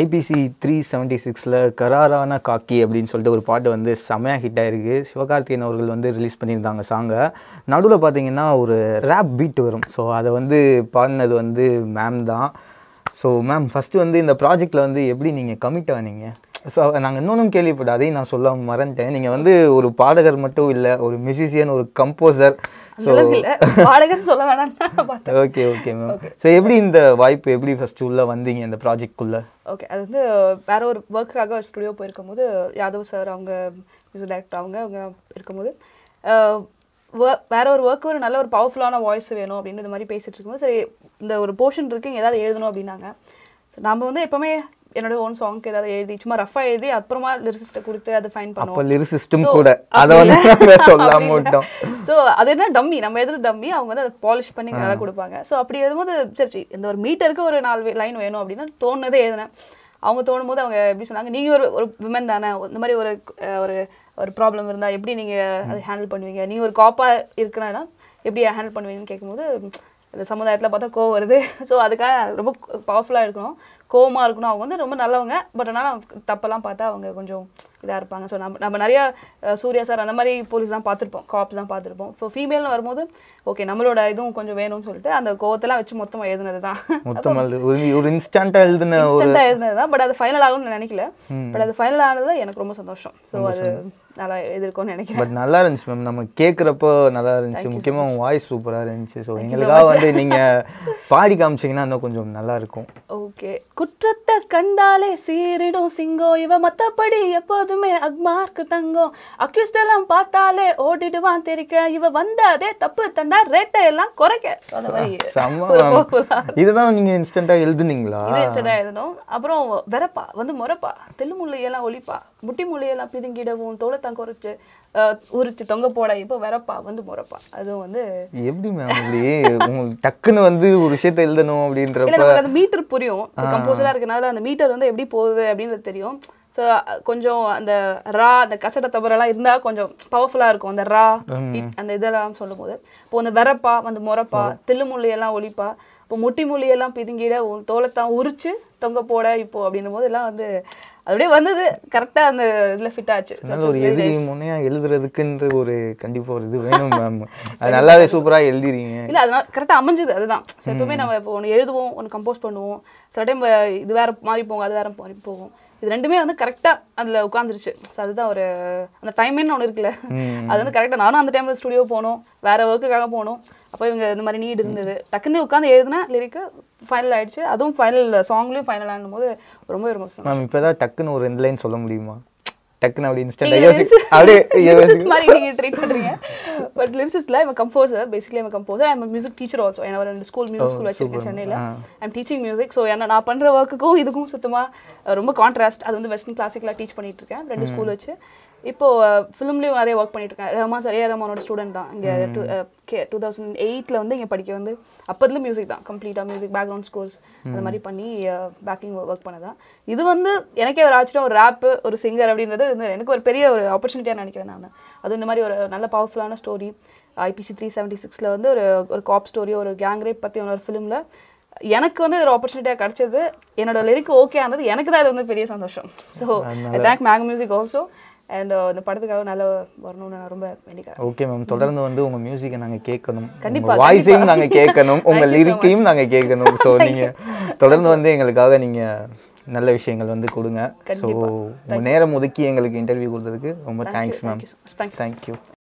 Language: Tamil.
ஐபிசி த்ரீ செவன்ட்டி சிக்ஸில் கராரான காக்கி அப்படின்னு சொல்லிட்டு ஒரு பாட்டு வந்து செமையாக ஹிட் ஆகிருக்கு சிவகார்த்திகேயன் அவர்கள் வந்து ரிலீஸ் பண்ணியிருந்தாங்க சாங்கை நடுவில் பார்த்தீங்கன்னா ஒரு ரேப் பீட் வரும் ஸோ அதை வந்து பாடினது வந்து மேம் தான் ஸோ மேம் ஃபஸ்ட்டு வந்து இந்த ப்ராஜெக்டில் வந்து எப்படி நீங்கள் கமிட் ஆனீங்க ஸோ நாங்கள் இன்னொன்றும் கேள்விப்பட்ட அதையும் நான் சொல்ல மறந்துட்டேன் நீங்கள் வந்து ஒரு பாடகர் மட்டும் இல்லை ஒரு மியூசிஷியன் ஒரு கம்போசர் சொல்ல வேணாம் ஓகே ஓகே மேம் ஸோ எப்படி இந்த வாய்ப்பு எப்படி ஃபர்ஸ்ட் உள்ள வந்தீங்க இந்த ப்ராஜெக்ட் ஓகே அது வந்து வேற ஒரு ஒர்க்குக்காக ஒரு ஸ்டுடியோ போயிருக்கும் போது யாதவ் சார் அவங்க மியூசிக் டைரக்டர் அவங்க அவங்க இருக்கும்போது வேற ஒரு ஒர்க் ஒரு நல்ல ஒரு பவர்ஃபுல்லான வாய்ஸ் வேணும் அப்படின்னு இந்த மாதிரி பேசிட்டு இருக்கும்போது சரி இந்த ஒரு போர்ஷன் இருக்கு ஏதாவது எழுதணும் அப்படின்னாங்க ஸோ நம்ம வந்து எப்போவுமே என்னோட ஓன் சாங் ஏதாவது எழுதி சும்மா ரஃபா எழுதி அப்புறமா லிரிசிஸ்ட கொடுத்து அது ஃபைன் பண்ணுவோம் லிரிசிஸ்டும் கூட அத வந்து சொல்லாம விட்டோம் சோ அது என்ன டம்மி நம்ம எதுல டம்மி அவங்க வந்து அதை பாலிஷ் பண்ணி நல்லா கொடுப்பாங்க சோ அப்படி எழுதும்போது சரி இந்த ஒரு மீட்டருக்கு ஒரு நாலு லைன் வேணும் அப்படின்னா தோணுதே எழுதுனேன் அவங்க தோணும் போது அவங்க எப்படி சொன்னாங்க நீங்கள் ஒரு ஒரு விமன் தானே இந்த மாதிரி ஒரு ஒரு ஒரு ப்ராப்ளம் இருந்தால் எப்படி நீங்கள் அதை ஹேண்டில் பண்ணுவீங்க நீங்கள் ஒரு காப்பாக இருக்கிறனால எப்படி ஹேண்டில் பண்ணுவீங்கன்னு கேட்கும்போது இந்த சமுதாயத்தில் பார்த்தா கோவம் வருது ஸோ அதுக்காக ரொம்ப பவர்ஃபுல்லாக இருக்கணும் கோவமாக இருக்கணும் அவங்க வந்து ரொம்ப நல்லவங்க பட் ஆனால் தப்பெல்லாம் பார்த்தா அவங்க கொஞ்சம் இதாக இருப்பாங்க ஸோ நம்ம நம்ம நிறையா சூர்யா சார் அந்த மாதிரி போலீஸ் தான் பார்த்துருப்போம் காப்ஸ் தான் பார்த்துருப்போம் ஸோ ஃபீமேல்னு வரும்போது ஓகே நம்மளோட இதுவும் கொஞ்சம் வேணும்னு சொல்லிட்டு அந்த கோவத்தெல்லாம் வச்சு மொத்தமாக எழுதுனது தான் மொத்தமாக ஒரு இன்ஸ்டண்ட்டாக எழுதுன இன்ஸ்டண்ட்டாக எழுதுனது தான் பட் அது ஃபைனல் ஆகும்னு நினைக்கல பட் அது ஃபைனல் ஆனது எனக்கு ரொம்ப சந்தோஷம் ஸோ அது நல்லா எழுதிருக்கோம்னு நினைக்கிறேன் பட் நல்லா இருந்துச்சு மேம் நம்ம கேட்குறப்போ நல்லா இருந்துச்சு முக்கியமாக உங்கள் வாய்ஸ் சூப்பராக இருந்துச்சு ஸோ எங்களுக்காக வந்து நீங்கள் பாடி காமிச்சிங்கன்னா இன்னும் கொஞ்சம் நல்லா இருக்கும் ஓகே குற்றத்தை கண்டாலே சீரிடும் சிங்கம் இவ மற்றபடி எப்போதுமே அக்மார்க்கு தங்கம் அக்யூஸ்டெல்லாம் பார்த்தாலே ஓடிடுவான் தெரிக்க இவ வந்த அதே தப்பு தண்டா ரேட்டை எல்லாம் குறைக்க இதுதான் நீங்கள் இன்ஸ்டண்ட்டாக எழுதுனீங்களா இன்ஸ்டண்ட்டாக எழுதணும் அப்புறம் வெறப்பா வந்து முறப்பா தெல்லு முள்ளையெல்லாம் ஒழிப்பா முட்டி முள்ளையெல்லாம் பிதுங்கிடவும் தோளத்தை எல்லாத்தையும் குறைச்சு உரிச்சு தொங்க போட இப்போ வரப்பா வந்து முறப்பா அதுவும் வந்து எப்படி மேம் அப்படி டக்குன்னு வந்து ஒரு விஷயத்தை எழுதணும் அப்படின்றப்ப அந்த மீட்டர் புரியும் கம்போசரா இருக்கனால அந்த மீட்டர் வந்து எப்படி போகுது அப்படின்றது தெரியும் ஸோ கொஞ்சம் அந்த ரா அந்த கசட தவறெல்லாம் இருந்தால் கொஞ்சம் பவர்ஃபுல்லாக இருக்கும் அந்த ரா அந்த இதெல்லாம் சொல்லும் போது இப்போ அந்த வரப்பா அந்த முறப்பா தில்லுமுள்ளியெல்லாம் ஒழிப்பா இப்போ முட்டி முள்ளியெல்லாம் பிதுங்கிட தோலத்தான் உரிச்சு தொங்க போட இப்போ அப்படின்னும் போது எல்லாம் வந்து அப்படியே வந்தது கரெக்டாக அந்த இதில் ஃபிட் ஆச்சு ஒரு எதிரி முன்னையாக எழுதுறதுக்குன்ற ஒரு கண்டிப்பாக ஒரு இது வேணும் மேம் அது நல்லாவே சூப்பராக எழுதிறீங்க இல்லை அதனால் கரெக்டாக அமைஞ்சது அதுதான் ஸோ எப்பவுமே நம்ம இப்போ ஒன்று எழுதுவோம் ஒன்று கம்போஸ் பண்ணுவோம் சில டைம் இது வேற மாறி போவோம் அது வேற மாறி போவோம் இது ரெண்டுமே வந்து கரெக்டாக அதில் உட்காந்துருச்சு ஸோ அதுதான் ஒரு அந்த டைமின்னு ஒன்று இருக்குல்ல அது வந்து கரெக்டாக நானும் அந்த டைமில் ஸ்டுடியோ போனோம் வேறு ஒர்க்குக்காக போனோம் அப்போ இவங்க இந்த மாதிரி நீட் இருந்தது டக்குன்னு உட்காந்து எழுதுனா லிரிக்கு ஃபைனல் ஆயிடுச்சு அதுவும் ஃபைனல் சாங்லேயும் ஃபைனல் ஆகும் போது ரொம்ப ரொம்ப மேம் இப்போ தான் டக்குன்னு ஒரு ரெண்டு லைன் சொல்ல முடியுமா டக்குன்னு ட்ரீட் பட் மியூசிக் டீச்சர் ரெண்டு school music school teaching music so நான் ஒர்க்குக்கும் இதுக்கும் சுத்தமாக ரொம்ப கான்ட்ராஸ்ட் அது வந்து வெஸ்டர்ன் கிளாசிக்கலாக டீச் பண்ணிட்டு இருக்கேன் ரெண்டு ஸ்கூல் வச்சு இப்போது ஃபிலிம்லேயும் நிறைய ஒர்க் பண்ணிட்டு இருக்கேன் ரஹ்மான் சார் ஏ ரஹ்மானோட ஸ்டூடெண்ட் தான் இங்கே டூ டூ தௌசண்ட் எயிட்டில் வந்து இங்கே படிக்க வந்து அப்போதுலேருந்து மியூசிக் தான் கம்ப்ளீட்டாக மியூசிக் பேக்ரவுண்ட் ஸ்கோர்ஸ் அந்த மாதிரி பண்ணி பேக்கிங் ஒர்க் பண்ணதான் இது வந்து எனக்கே ஒரு ஆச்சரியம் ஒரு ரேப்பு ஒரு சிங்கர் அப்படின்றது எனக்கு ஒரு பெரிய ஒரு ஆப்பர்ச்சுனிட்டியாக நினைக்கிறேன் நான் அது இந்த மாதிரி ஒரு நல்ல பவர்ஃபுல்லான ஸ்டோரி ஐபிசி த்ரீ செவன்ட்டி சிக்ஸில் வந்து ஒரு ஒரு காப் ஸ்டோரி ஒரு கேங் ரேப் பற்றி ஒரு ஃபிலிமில் எனக்கு வந்து ஒரு ஆப்பர்ச்சுனிட்டியாக கிடச்சது என்னோட லிரிக் ஓகே ஆனது எனக்கு தான் இது வந்து பெரிய சந்தோஷம் so thank make music also and uh, இந்த படத்துக்காக நல்லா வரணும்னு நான் ரொம்ப வேண்டிக்கிறேன் ஓகே மேம் தொடர்ந்து வந்து உங்கள் மியூசிக்கை நாங்கள் கேட்கணும் கண்டிப்பாக வாய்ஸையும் நாங்கள் கேட்கணும் உங்கள் லிரிக்கையும் நாங்கள் கேட்கணும் ஸோ நீங்கள் தொடர்ந்து வந்து எங்களுக்காக நீங்கள் நல்ல விஷயங்கள் வந்து கொடுங்க ஸோ நேரம் ஒதுக்கி எங்களுக்கு இன்டர்வியூ கொடுத்ததுக்கு ரொம்ப தேங்க்ஸ் மேம் தேங்க்யூ